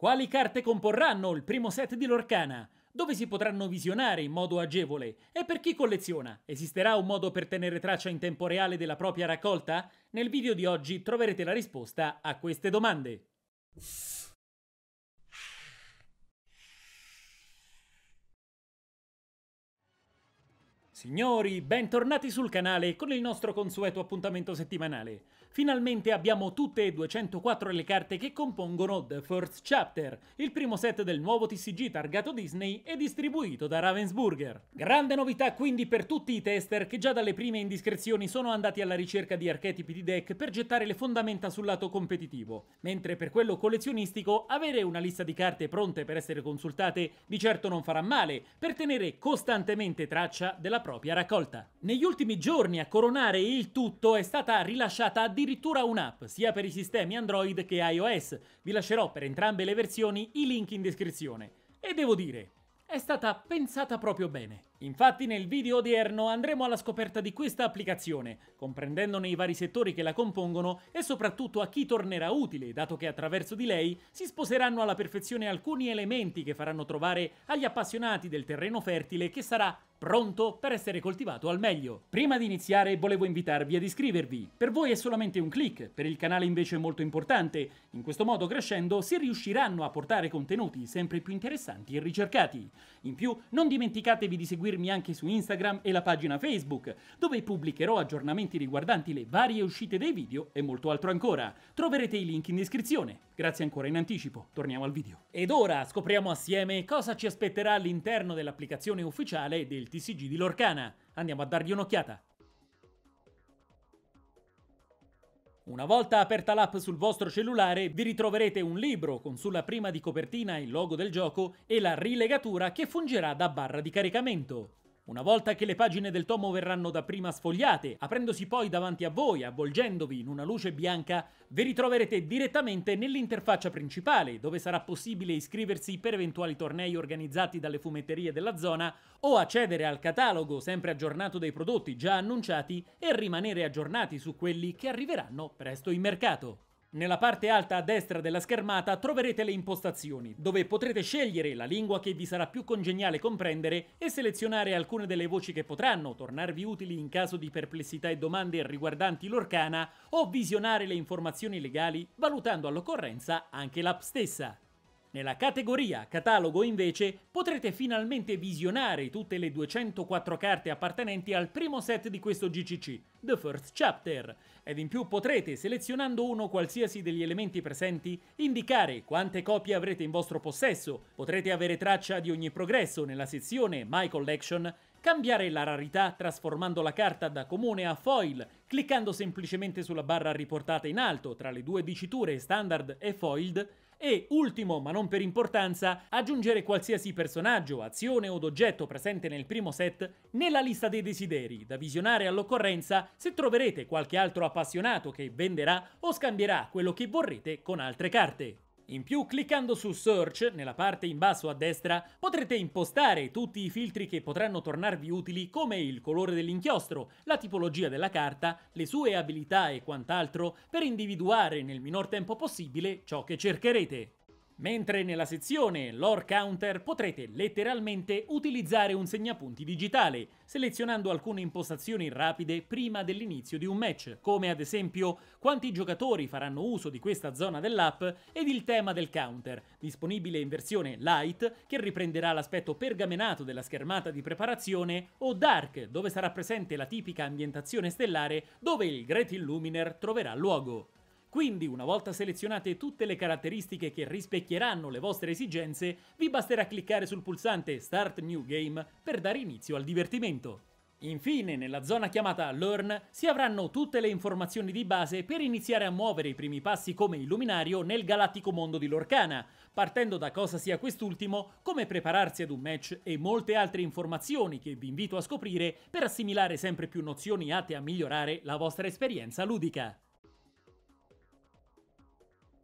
Quali carte comporranno il primo set di Lorcana? Dove si potranno visionare in modo agevole? E per chi colleziona? Esisterà un modo per tenere traccia in tempo reale della propria raccolta? Nel video di oggi troverete la risposta a queste domande. Signori, bentornati sul canale con il nostro consueto appuntamento settimanale. Finalmente abbiamo tutte e 204 le carte che compongono The First Chapter, il primo set del nuovo TCG targato Disney e distribuito da Ravensburger. Grande novità quindi per tutti i tester che già dalle prime indiscrezioni sono andati alla ricerca di archetipi di deck per gettare le fondamenta sul lato competitivo, mentre per quello collezionistico avere una lista di carte pronte per essere consultate di certo non farà male per tenere costantemente traccia della propria propria raccolta. Negli ultimi giorni a coronare il tutto è stata rilasciata addirittura un'app, sia per i sistemi Android che iOS. Vi lascerò per entrambe le versioni i link in descrizione. E devo dire, è stata pensata proprio bene. Infatti nel video odierno andremo alla scoperta di questa applicazione, comprendendone i vari settori che la compongono e soprattutto a chi tornerà utile, dato che attraverso di lei si sposeranno alla perfezione alcuni elementi che faranno trovare agli appassionati del terreno fertile che sarà pronto per essere coltivato al meglio. Prima di iniziare volevo invitarvi ad iscrivervi. Per voi è solamente un click, per il canale invece è molto importante. In questo modo crescendo si riusciranno a portare contenuti sempre più interessanti e ricercati. In più non dimenticatevi di seguire seguirmi anche su Instagram e la pagina Facebook, dove pubblicherò aggiornamenti riguardanti le varie uscite dei video e molto altro ancora. Troverete i link in descrizione. Grazie ancora in anticipo, torniamo al video. Ed ora scopriamo assieme cosa ci aspetterà all'interno dell'applicazione ufficiale del TCG di Lorcana. Andiamo a dargli un'occhiata. Una volta aperta l'app sul vostro cellulare vi ritroverete un libro con sulla prima di copertina il logo del gioco e la rilegatura che fungerà da barra di caricamento. Una volta che le pagine del tomo verranno dapprima sfogliate, aprendosi poi davanti a voi, avvolgendovi in una luce bianca, vi ritroverete direttamente nell'interfaccia principale, dove sarà possibile iscriversi per eventuali tornei organizzati dalle fumetterie della zona o accedere al catalogo sempre aggiornato dei prodotti già annunciati e rimanere aggiornati su quelli che arriveranno presto in mercato. Nella parte alta a destra della schermata troverete le impostazioni, dove potrete scegliere la lingua che vi sarà più congeniale comprendere e selezionare alcune delle voci che potranno tornarvi utili in caso di perplessità e domande riguardanti l'Orcana o visionare le informazioni legali valutando all'occorrenza anche l'app stessa. Nella categoria Catalogo invece potrete finalmente visionare tutte le 204 carte appartenenti al primo set di questo GCC, The First Chapter, ed in più potrete, selezionando uno qualsiasi degli elementi presenti, indicare quante copie avrete in vostro possesso, potrete avere traccia di ogni progresso nella sezione My Collection cambiare la rarità trasformando la carta da comune a foil, cliccando semplicemente sulla barra riportata in alto tra le due diciture standard e foiled, e ultimo, ma non per importanza, aggiungere qualsiasi personaggio, azione o oggetto presente nel primo set nella lista dei desideri, da visionare all'occorrenza se troverete qualche altro appassionato che venderà o scambierà quello che vorrete con altre carte. In più cliccando su Search, nella parte in basso a destra, potrete impostare tutti i filtri che potranno tornarvi utili come il colore dell'inchiostro, la tipologia della carta, le sue abilità e quant'altro per individuare nel minor tempo possibile ciò che cercherete. Mentre nella sezione Lore Counter potrete letteralmente utilizzare un segnapunti digitale, selezionando alcune impostazioni rapide prima dell'inizio di un match, come ad esempio quanti giocatori faranno uso di questa zona dell'app ed il tema del counter, disponibile in versione light che riprenderà l'aspetto pergamenato della schermata di preparazione, o dark, dove sarà presente la tipica ambientazione stellare dove il Great Illuminer troverà luogo. Quindi, una volta selezionate tutte le caratteristiche che rispecchieranno le vostre esigenze, vi basterà cliccare sul pulsante Start New Game per dare inizio al divertimento. Infine, nella zona chiamata Learn si avranno tutte le informazioni di base per iniziare a muovere i primi passi come illuminario nel galattico mondo di Lorcana, partendo da cosa sia quest'ultimo, come prepararsi ad un match e molte altre informazioni che vi invito a scoprire per assimilare sempre più nozioni atte a migliorare la vostra esperienza ludica.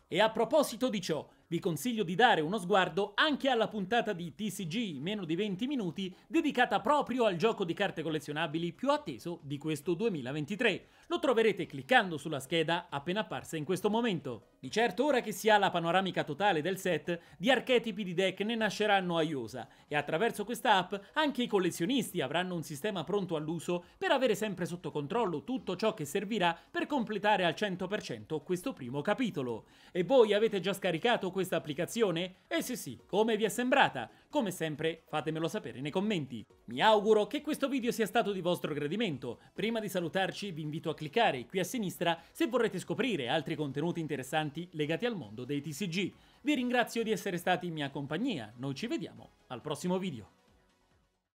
E a proposito di ciò, vi consiglio di dare uno sguardo anche alla puntata di TCG meno di 20 minuti dedicata proprio al gioco di carte collezionabili più atteso di questo 2023. Lo troverete cliccando sulla scheda appena apparsa in questo momento. Di certo ora che si ha la panoramica totale del set, di archetipi di deck ne nasceranno a iosa e attraverso questa app anche i collezionisti avranno un sistema pronto all'uso per avere sempre sotto controllo tutto ciò che servirà per completare al 100% questo primo capitolo. E voi avete già scaricato questa applicazione? E eh se sì, come vi è sembrata? Come sempre fatemelo sapere nei commenti. Mi auguro che questo video sia stato di vostro gradimento. Prima di salutarci vi invito a cliccare qui a sinistra se vorrete scoprire altri contenuti interessanti legati al mondo dei TCG. Vi ringrazio di essere stati in mia compagnia, noi ci vediamo al prossimo video.